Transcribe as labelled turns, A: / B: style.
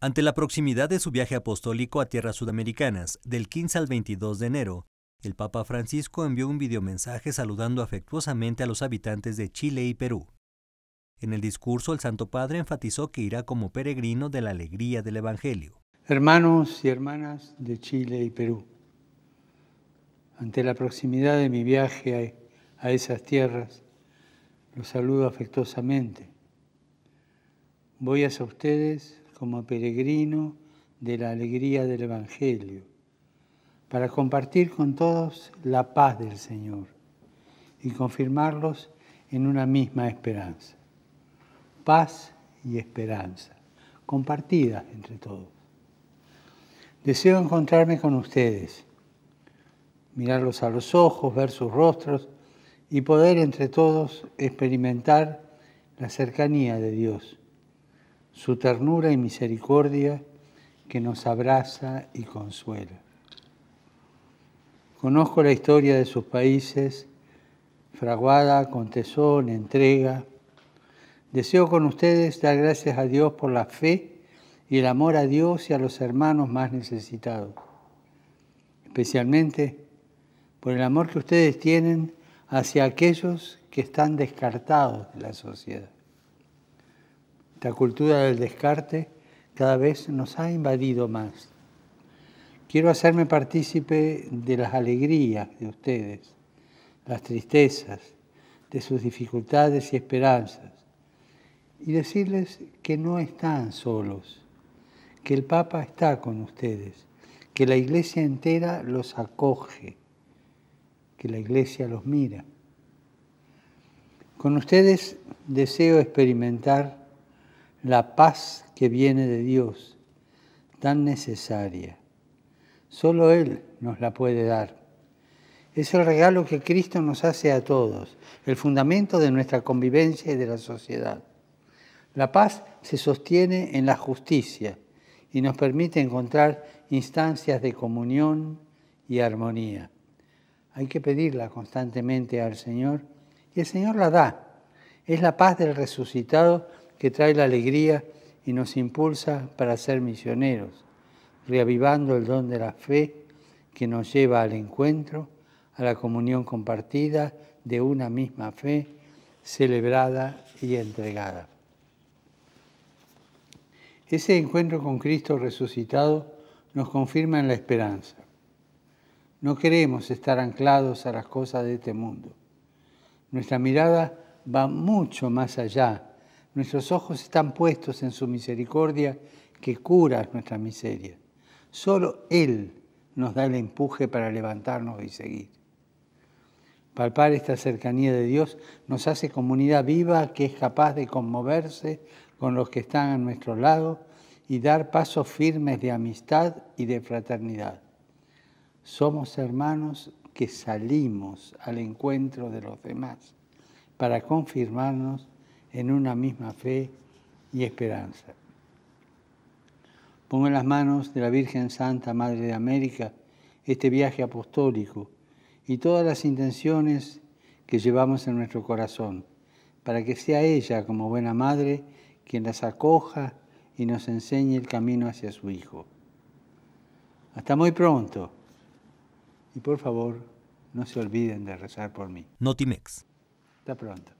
A: Ante la proximidad de su viaje apostólico a tierras sudamericanas del 15 al 22 de enero, el Papa Francisco envió un videomensaje saludando afectuosamente a los habitantes de Chile y Perú. En el discurso, el Santo Padre enfatizó que irá como peregrino de la alegría del Evangelio. Hermanos y hermanas de Chile y Perú, ante la proximidad de mi viaje a esas tierras, los saludo afectuosamente. Voy hacia ustedes como peregrino de la alegría del Evangelio, para compartir con todos la paz del Señor y confirmarlos en una misma esperanza. Paz y esperanza, compartidas entre todos. Deseo encontrarme con ustedes, mirarlos a los ojos, ver sus rostros y poder entre todos experimentar la cercanía de Dios su ternura y misericordia que nos abraza y consuela. Conozco la historia de sus países, fraguada con tesón, entrega. Deseo con ustedes dar gracias a Dios por la fe y el amor a Dios y a los hermanos más necesitados, especialmente por el amor que ustedes tienen hacia aquellos que están descartados de la sociedad. Esta cultura del descarte cada vez nos ha invadido más. Quiero hacerme partícipe de las alegrías de ustedes, las tristezas, de sus dificultades y esperanzas, y decirles que no están solos, que el Papa está con ustedes, que la Iglesia entera los acoge, que la Iglesia los mira. Con ustedes deseo experimentar la paz que viene de Dios, tan necesaria. Solo Él nos la puede dar. Es el regalo que Cristo nos hace a todos, el fundamento de nuestra convivencia y de la sociedad. La paz se sostiene en la justicia y nos permite encontrar instancias de comunión y armonía. Hay que pedirla constantemente al Señor y el Señor la da. Es la paz del resucitado que trae la alegría y nos impulsa para ser misioneros, reavivando el don de la fe que nos lleva al encuentro, a la comunión compartida de una misma fe, celebrada y entregada. Ese encuentro con Cristo resucitado nos confirma en la esperanza. No queremos estar anclados a las cosas de este mundo. Nuestra mirada va mucho más allá Nuestros ojos están puestos en su misericordia que cura nuestra miseria. Solo Él nos da el empuje para levantarnos y seguir. Palpar esta cercanía de Dios nos hace comunidad viva que es capaz de conmoverse con los que están a nuestro lado y dar pasos firmes de amistad y de fraternidad. Somos hermanos que salimos al encuentro de los demás para confirmarnos en una misma fe y esperanza. Pongo en las manos de la Virgen Santa, Madre de América, este viaje apostólico y todas las intenciones que llevamos en nuestro corazón, para que sea ella, como buena madre, quien las acoja y nos enseñe el camino hacia su Hijo. Hasta muy pronto. Y por favor, no se olviden de rezar por mí. Notimex. Hasta pronto.